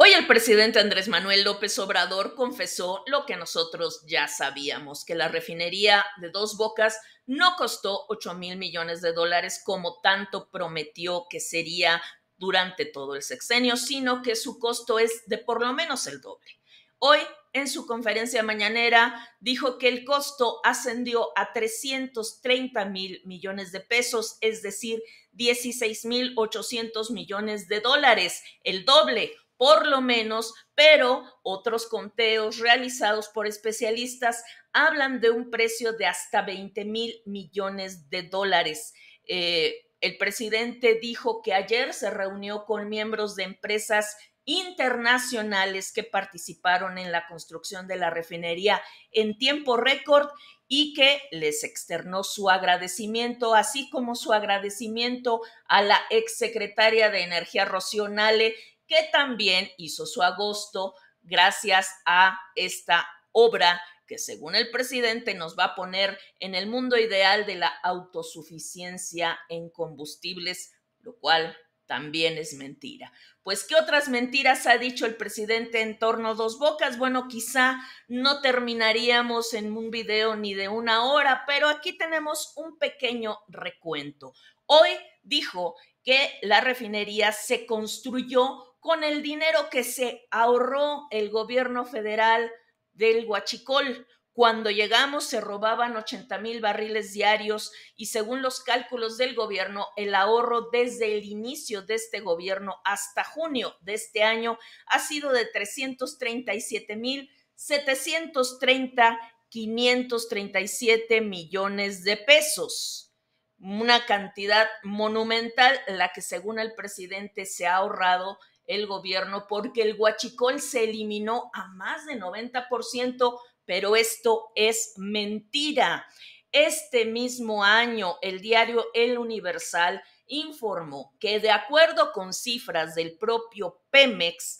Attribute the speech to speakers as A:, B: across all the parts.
A: Hoy el presidente Andrés Manuel López Obrador confesó lo que nosotros ya sabíamos, que la refinería de dos bocas no costó 8 mil millones de dólares como tanto prometió que sería durante todo el sexenio, sino que su costo es de por lo menos el doble. Hoy, en su conferencia mañanera, dijo que el costo ascendió a 330 mil millones de pesos, es decir, 16 mil 800 millones de dólares, el doble por lo menos, pero otros conteos realizados por especialistas hablan de un precio de hasta 20 mil millones de dólares. Eh, el presidente dijo que ayer se reunió con miembros de empresas internacionales que participaron en la construcción de la refinería en tiempo récord y que les externó su agradecimiento, así como su agradecimiento a la exsecretaria de Energía Rocío Nale que también hizo su agosto gracias a esta obra que según el presidente nos va a poner en el mundo ideal de la autosuficiencia en combustibles, lo cual también es mentira. Pues, ¿qué otras mentiras ha dicho el presidente en torno a dos bocas? Bueno, quizá no terminaríamos en un video ni de una hora, pero aquí tenemos un pequeño recuento. Hoy dijo que la refinería se construyó con el dinero que se ahorró el gobierno federal del Huachicol. Cuando llegamos se robaban 80 mil barriles diarios y según los cálculos del gobierno, el ahorro desde el inicio de este gobierno hasta junio de este año ha sido de 337 mil 730 537 millones de pesos una cantidad monumental la que según el presidente se ha ahorrado el gobierno porque el guachicol se eliminó a más de 90%, pero esto es mentira. Este mismo año, el diario El Universal informó que de acuerdo con cifras del propio Pemex,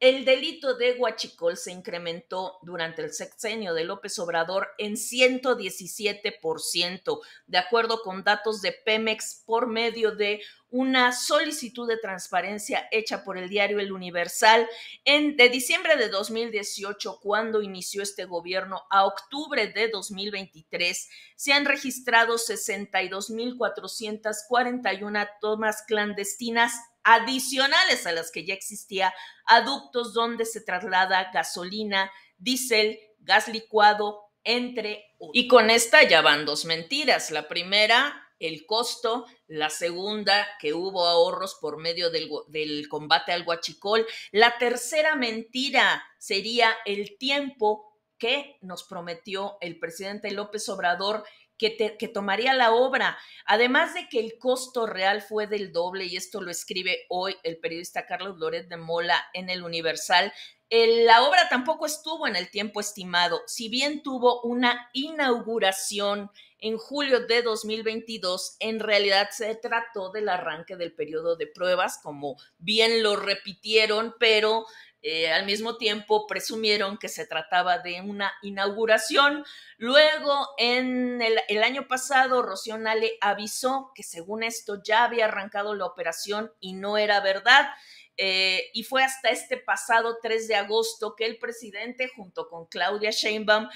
A: el delito de huachicol se incrementó durante el sexenio de López Obrador en 117%, de acuerdo con datos de Pemex por medio de una solicitud de transparencia hecha por el diario El Universal en, de diciembre de 2018, cuando inició este gobierno, a octubre de 2023, se han registrado 62.441 tomas clandestinas adicionales a las que ya existía, aductos donde se traslada gasolina, diésel, gas licuado, entre Y con esta ya van dos mentiras. La primera, el costo, la segunda, que hubo ahorros por medio del, del, combate al guachicol, la tercera mentira sería el tiempo que nos prometió el presidente López Obrador que, tomaría la obra. Además de que el costo real fue del doble, y esto lo escribe hoy el periodista Carlos Loret de Mola en el Universal, la obra tampoco estuvo en el tiempo estimado, si bien tuvo una inauguración en julio de 2022, en realidad se trató del arranque del periodo de pruebas, como bien lo repitieron, pero eh, al mismo tiempo presumieron que se trataba de una inauguración. Luego, en el, año pasado, Rocío Nale avisó que según esto ya había arrancado la operación y no era verdad. Eh, y fue hasta este pasado 3 de agosto que el presidente, junto con Claudia Sheinbaum,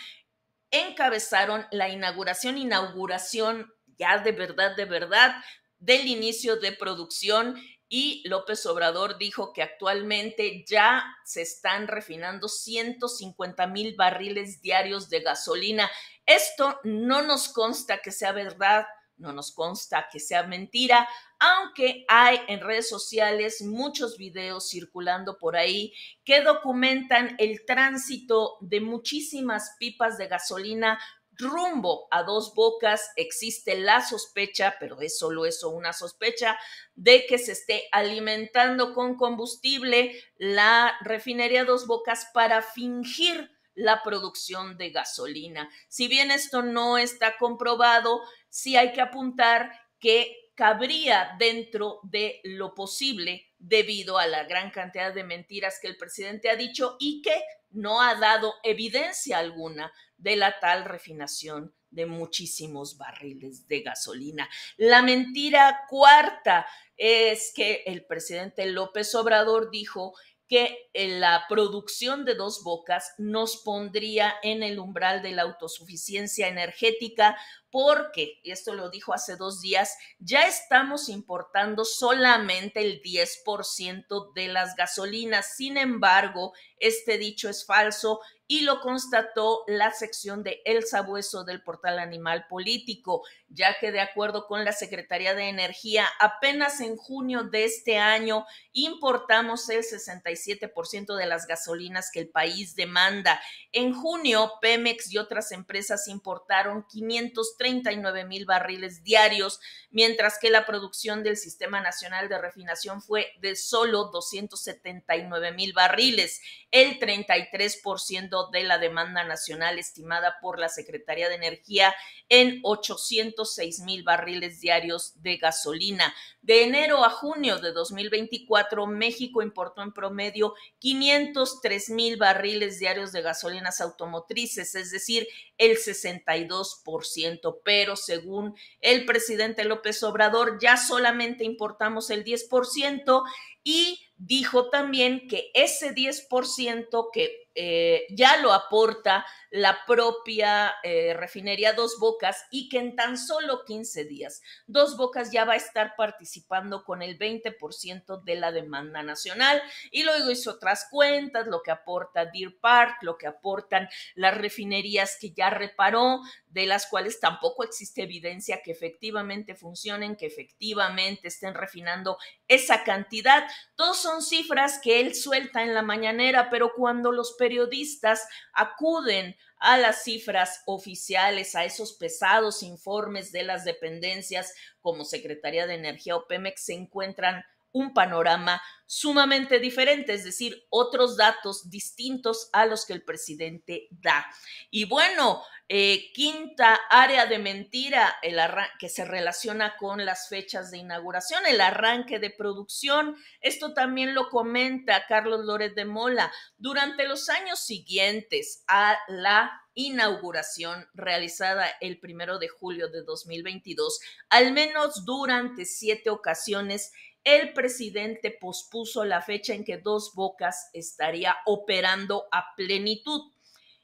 A: encabezaron la inauguración, inauguración ya de verdad, de verdad, del inicio de producción y López Obrador dijo que actualmente ya se están refinando 150 mil barriles diarios de gasolina. Esto no nos consta que sea verdad, no nos consta que sea mentira, aunque hay en redes sociales muchos videos circulando por ahí que documentan el tránsito de muchísimas pipas de gasolina rumbo a dos bocas existe la sospecha, pero es solo eso, una sospecha, de que se esté alimentando con combustible la refinería dos bocas para fingir la producción de gasolina. Si bien esto no está comprobado, sí hay que apuntar que cabría dentro de lo posible debido a la gran cantidad de mentiras que el presidente ha dicho y que no ha dado evidencia alguna de la tal refinación de muchísimos barriles de gasolina. La mentira cuarta es que el presidente López Obrador dijo que eh, la producción de dos bocas nos pondría en el umbral de la autosuficiencia energética porque, y esto lo dijo hace dos días, ya estamos importando solamente el 10% de las gasolinas. Sin embargo, este dicho es falso y lo constató la sección de El Sabueso del portal Animal Político, ya que de acuerdo con la Secretaría de Energía, apenas en junio de este año importamos el 67% de las gasolinas que el país demanda. En junio, Pemex y otras empresas importaron 539 mil barriles diarios, mientras que la producción del Sistema Nacional de Refinación fue de solo 279 mil barriles, el 33% de la demanda nacional estimada por la Secretaría de Energía en 806 mil barriles diarios de gasolina. De enero a junio de 2024, México importó en promedio 503 mil barriles diarios de gasolinas automotrices, es decir, el 62%, pero según el presidente López Obrador, ya solamente importamos el 10% y dijo también que ese 10% que eh, ya lo aporta la propia eh, refinería Dos Bocas y que en tan solo 15 días Dos Bocas ya va a estar participando con el 20% de la demanda nacional y luego hizo otras cuentas, lo que aporta Deer Park, lo que aportan las refinerías que ya reparó, de las cuales tampoco existe evidencia que efectivamente funcionen, que efectivamente estén refinando esa cantidad. Todos son son cifras que él suelta en la mañanera, pero cuando los periodistas acuden a las cifras oficiales, a esos pesados informes de las dependencias como Secretaría de Energía o Pemex, se encuentran un panorama sumamente diferente, es decir, otros datos distintos a los que el presidente da. Y bueno, eh, quinta área de mentira el que se relaciona con las fechas de inauguración, el arranque de producción. Esto también lo comenta Carlos Lórez de Mola. Durante los años siguientes a la inauguración realizada el primero de julio de 2022, al menos durante siete ocasiones, el presidente pospuso la fecha en que Dos Bocas estaría operando a plenitud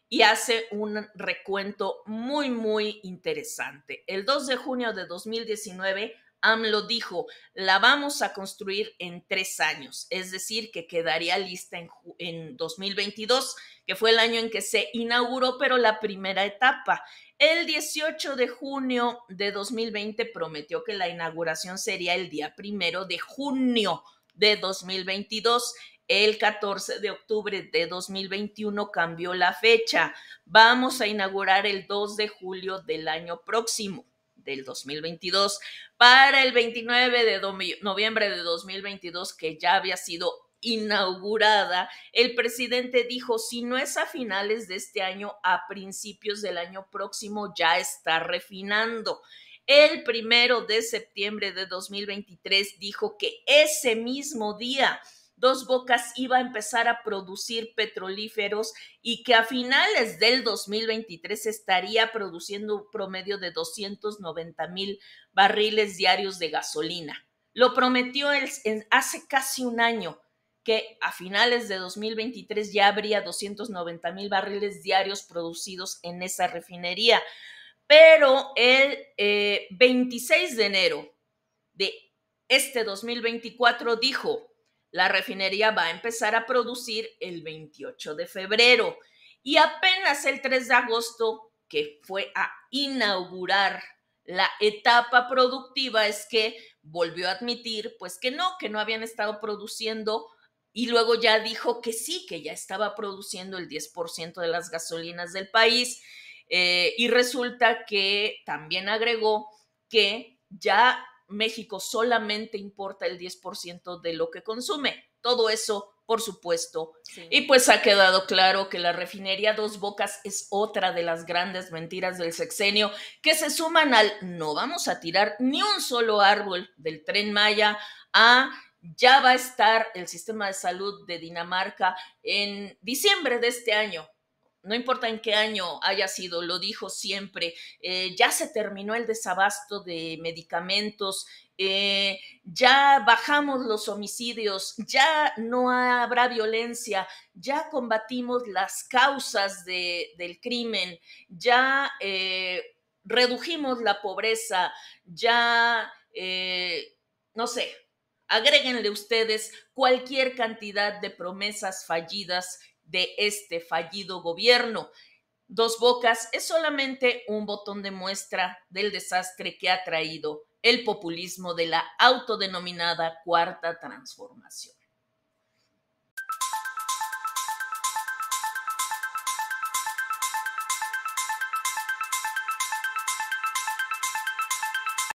A: y hace un recuento muy, muy interesante. El 2 de junio de 2019, AMLO dijo, la vamos a construir en tres años, es decir, que quedaría lista en, 2022, que fue el año en que se inauguró, pero la primera etapa. El 18 de junio de 2020 prometió que la inauguración sería el día primero de junio de 2022. El 14 de octubre de 2021 cambió la fecha. Vamos a inaugurar el 2 de julio del año próximo del 2022 para el 29 de noviembre de 2022 que ya había sido inaugurada, el presidente dijo, si no es a finales de este año, a principios del año próximo ya está refinando. El primero de septiembre de 2023 dijo que ese mismo día Dos Bocas iba a empezar a producir petrolíferos y que a finales del 2023 estaría produciendo un promedio de 290 mil barriles diarios de gasolina. Lo prometió él hace casi un año que a finales de 2023 ya habría 290 mil barriles diarios producidos en esa refinería. Pero el 26 eh, de enero de este 2024 dijo, la refinería va a empezar a producir el 28 de febrero y apenas el 3 de agosto, que fue a inaugurar la etapa productiva, es que volvió a admitir pues que no, que no habían estado produciendo y luego ya dijo que sí, que ya estaba produciendo el 10% de las gasolinas del país. Eh, y resulta que también agregó que ya México solamente importa el 10% de lo que consume. Todo eso, por supuesto. Y pues ha quedado claro que la refinería Dos Bocas es otra de las grandes mentiras del sexenio que se suman al no vamos a tirar ni un solo árbol del tren Maya a ya va a estar el sistema de salud de Dinamarca en diciembre de este año. No importa en qué año haya sido, lo dijo siempre, eh, ya se terminó el desabasto de medicamentos, eh, ya bajamos los homicidios, ya no habrá violencia, ya combatimos las causas del crimen, ya eh, redujimos la pobreza, ya, no sé, Agréguenle ustedes cualquier cantidad de promesas fallidas de este fallido gobierno. Dos Bocas es solamente un botón de muestra del desastre que ha traído el populismo de la autodenominada cuarta transformación.